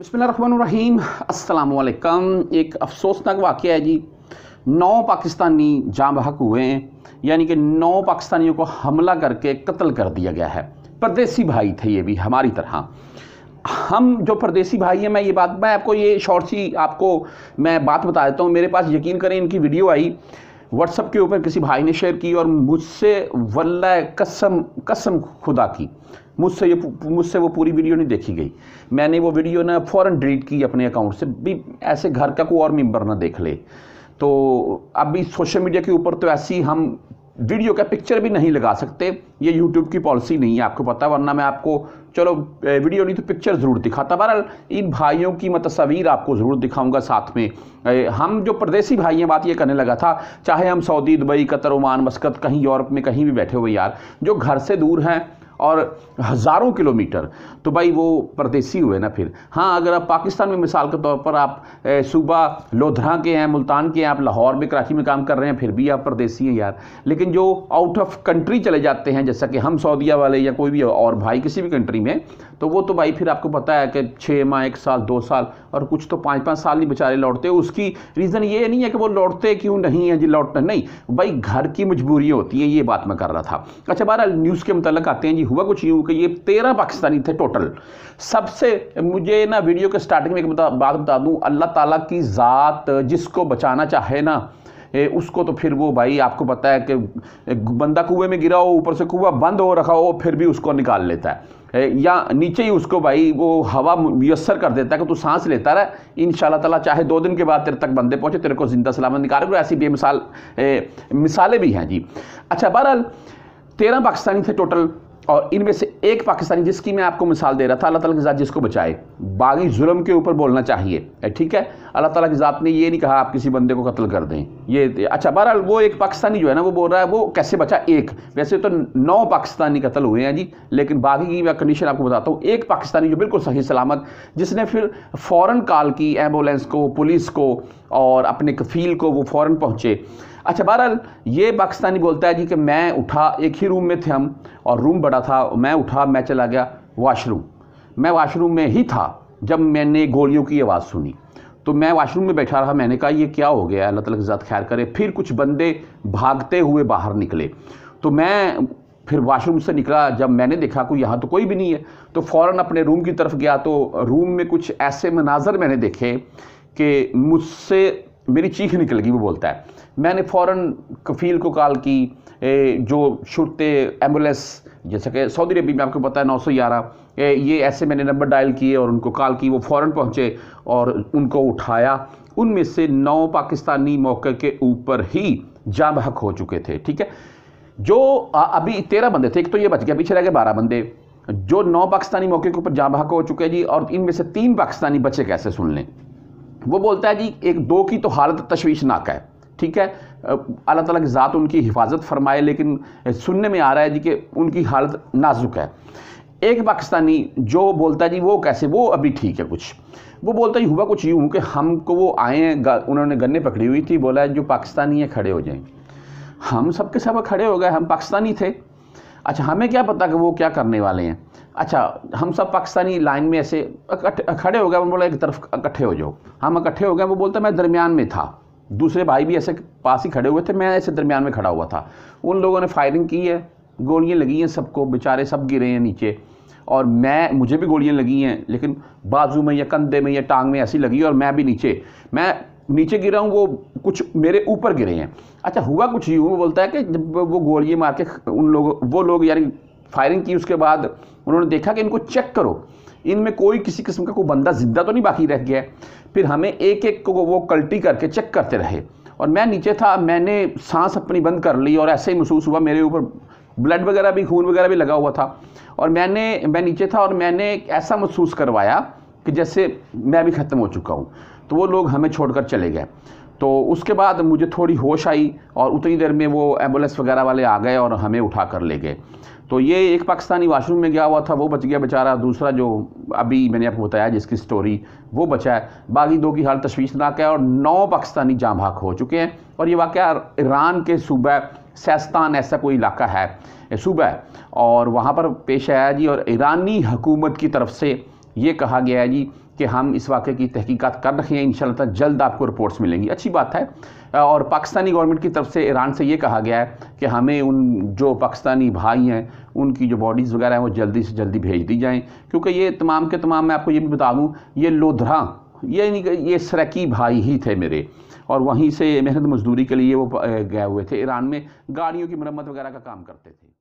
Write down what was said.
बसमीम अल्लाम एक अफसोसनाक वाक़ है जी नौ पाकिस्तानी जाँ बहक हुए हैं यानी कि नौ पाकिस्तानियों को हमला करके कत्ल कर दिया गया है परदेसी भाई थे ये भी हमारी तरह हम जो परदेसी भाई हैं मैं ये बात मैं आपको ये शॉर्ट सी आपको मैं बात बता देता हूँ मेरे पास यकीन करें इनकी वीडियो आई व्हाट्सअप के ऊपर किसी भाई ने शेयर की और मुझसे वल्ला कसम कसम खुदा की मुझसे ये मुझसे वो पूरी वीडियो नहीं देखी गई मैंने वो वीडियो ना फ़ौरन डिलीट की अपने अकाउंट से भी ऐसे घर का कोई और मेम्बर ना देख ले तो अभी सोशल मीडिया के ऊपर तो ऐसी हम वीडियो का पिक्चर भी नहीं लगा सकते ये यूट्यूब की पॉलिसी नहीं है आपको पता वरना मैं आपको चलो वीडियो नहीं तो पिक्चर ज़रूर दिखाता बहरहाल इन भाइयों की मैं मतलब तस्वीर आपको ज़रूर दिखाऊंगा साथ में हम जो परदेसी भाई हैं बात ये करने लगा था चाहे हम Saudi Dubai Qatar Oman Muscat कहीं यूरोप में कहीं भी बैठे हुए यार जो घर से दूर हैं और हज़ारों किलोमीटर तो भाई वो परदेसी हुए ना फिर हाँ अगर आप पाकिस्तान में मिसाल के तौर पर आप सूबा लोधरा के हैं मुल्तान के हैं आप लाहौर में कराची में काम कर रहे हैं फिर भी आप परदेसी हैं यार लेकिन जो आउट ऑफ कंट्री चले जाते हैं जैसा कि हम सऊदिया वाले या कोई भी और भाई किसी भी कंट्री में तो वो तो भाई फिर आपको पता है कि छः माह एक साल दो साल और कुछ तो पाँच पाँच साल नहीं बेचारे लौटते उसकी रीज़न ये नहीं है कि वो लौटते क्यों नहीं है जी लौटते नहीं भाई घर की मजबूरी होती है ये बात मैं कर रहा था अच्छा बारह न्यूज़ के मतलब आते हैं जी हुआ कुछ यूँ कि ये तेरह पाकिस्तानी थे टोटल सबसे मुझे ना वीडियो के स्टार्टिंग में एक बात बता दूँ अल्लाह ताला की ज़ात जिसको बचाना चाहे ना उसको तो फिर वो भाई आपको पता है कि बंदा कुएं में गिरा हो ऊपर से कुआ बंद हो रखा हो फिर भी उसको निकाल लेता है या नीचे ही उसको भाई वो हवा मयसर कर देता है कि तू सांस लेता रहा इन ताला चाहे दो दिन के बाद तेरे तक बंदे पहुँचे तेरे को जिंदा सलामत निकाल ऐसी बेमिसाल मिसालें भी हैं जी अच्छा बहरहाल तेरह पाकिस्तानी थे टोटल और इनमें से एक पाकिस्तानी जिसकी मैं आपको मिसाल दे रहा था अल्लाह ताला की ज़ात जिसको बचाए बागी जुल्म के ऊपर बोलना चाहिए ठीक है अल्लाह ताला की ज़ात ने ये नहीं कहा आप किसी बंदे को कत्ल कर दें ये अच्छा बहरहाल वो एक पाकिस्तानी जो है ना वो बोल रहा है वो कैसे बचा एक वैसे तो नौ पाकिस्तानी कत्ल हुए हैं जी लेकिन बागी की मैं कंडीशन आपको बताता हूँ एक पाकिस्तानी जो बिल्कुल सही सलामत जिसने फिर फ़ौर कॉल की एम्बुलेंस को पुलिस को और अपने कफील को वो फ़ौर पहुँचे अच्छा बहरहाल ये पाकिस्तानी बोलता है जी कि मैं उठा एक ही रूम में थे हम और रूम बड़ा था मैं उठा मैं चला गया वाशरूम मैं वाशरूम में ही था जब मैंने गोलियों की आवाज़ सुनी तो मैं वाशरूम में बैठा रहा मैंने कहा ये क्या हो गया अल्लाह तला ज़्यादा खैर करे फिर कुछ बंदे भागते हुए बाहर निकले तो मैं फिर वाशरूम से निकला जब मैंने देखा कि यहाँ तो कोई भी नहीं है तो फ़ौर अपने रूम की तरफ गया तो रूम में कुछ ऐसे मनाजर मैंने देखे कि मुझसे मेरी चीख निकल गई वो बोलता है मैंने फ़ौरन कफ़ील को कॉल की ए, जो शुरते एम्बुलेंस जैसा कि सऊदी अरबी में आपको पता है नौ सौ ग्यारह ये ऐसे मैंने नंबर डायल किए और उनको कॉल की वो फ़ौर पहुँचे और उनको उठाया उनमें से नौ पाकिस्तानी मौके के ऊपर ही जाम बहक हो चुके थे ठीक है जो अभी तेरह बंदे थे एक तो ये बच गया पीछे रह गए बारह बंदे जो नौ पाकिस्तानी मौके के ऊपर जाम बहक हो चुके हैं जी और इनमें से तीन पाकिस्तानी बचे कैसे सुन लें वो बोलता है जी एक दो की तो हालत तशवीशनाक है ठीक है अल्लाह ताला की ज़ात उनकी हिफाजत फरमाए लेकिन सुनने में आ रहा है जी कि उनकी हालत नाजुक है एक पाकिस्तानी जो बोलता है जी वो कैसे वो अभी ठीक है कुछ वो बोलता ही हुआ कुछ यूँ कि हमको वो आए हैं उन्होंने गन्ने पकड़ी हुई थी बोला है जो पाकिस्तानी है खड़े हो जाएँ हम सब के सब खड़े हो गए हम पाकिस्तानी थे अच्छा हमें क्या पता कि वो क्या करने वाले हैं अच्छा हम सब पाकिस्तानी लाइन में ऐसे खड़े हो गए उन्होंने बोला एक तरफ इकट्ठे हो जाओ हम इकट्ठे हो गए वो बोलते मैं दरमियान में था दूसरे भाई भी ऐसे पास ही खड़े हुए थे मैं ऐसे दरमियान में खड़ा हुआ था उन लोगों ने फायरिंग की है गोलियाँ लगी हैं सबको बेचारे सब गिरे हैं नीचे और मैं मुझे भी गोलियाँ लगी हैं लेकिन बाजू में या कंधे में या टांग में ऐसी लगी और मैं भी नीचे मैं नीचे गिरा हूँ वो कुछ मेरे ऊपर गिरे हैं अच्छा हुआ कुछ यूँ बोलता है कि जब वो गोलियाँ मार के उन लोगों वो लोग यानी फायरिंग की उसके बाद उन्होंने देखा कि इनको चेक करो इनमें कोई किसी किस्म का कोई बंदा जिंदा तो नहीं बाकी रह गया फिर हमें एक एक को वो कल्टी करके चेक करते रहे और मैं नीचे था मैंने सांस अपनी बंद कर ली और ऐसे ही महसूस हुआ मेरे ऊपर ब्लड वगैरह भी खून वगैरह भी लगा हुआ था और मैंने मैं नीचे था और मैंने ऐसा महसूस करवाया कि जैसे मैं भी ख़त्म हो चुका हूँ तो वो लोग हमें छोड़कर चले गए तो उसके बाद मुझे थोड़ी होश आई और उतनी देर में वो एम्बुलेंस वगैरह वाले आ गए और हमें उठा कर ले गए तो ये एक पाकिस्तानी वाशरूम में गया हुआ था वो बच गया बेचारा दूसरा जो अभी मैंने आपको बताया जिसकी स्टोरी वो बचा है बाकी दो की हाल तशवीशनाक है और नौ पाकिस्तानी जाँ भाग हो चुके हैं और ये वाक़ ईरान के सूबा सैस्तान ऐसा कोई इलाका है सूबा है और वहाँ पर पेश आया जी और ईरानी हुकूमत की तरफ से ये कहा गया है जी कि हम इस वाक़े की तहकीकात कर रहे हैं इन जल्द आपको रिपोर्ट्स मिलेंगी अच्छी बात है और पाकिस्तानी गवर्नमेंट की तरफ से ईरान से ये कहा गया है कि हमें उन जो पाकिस्तानी भाई हैं उनकी जो बॉडीज़ वगैरह हैं वो जल्दी से जल्दी भेज दी जाएँ क्योंकि ये तमाम के तमाम मैं आपको ये भी बता दूँ ये लोधरा ये नहीं ये सरकी भाई ही थे मेरे और वहीं से मेहनत मजदूरी के लिए वो गए हुए थे ईरान में गाड़ियों की मरम्मत वगैरह का काम करते थे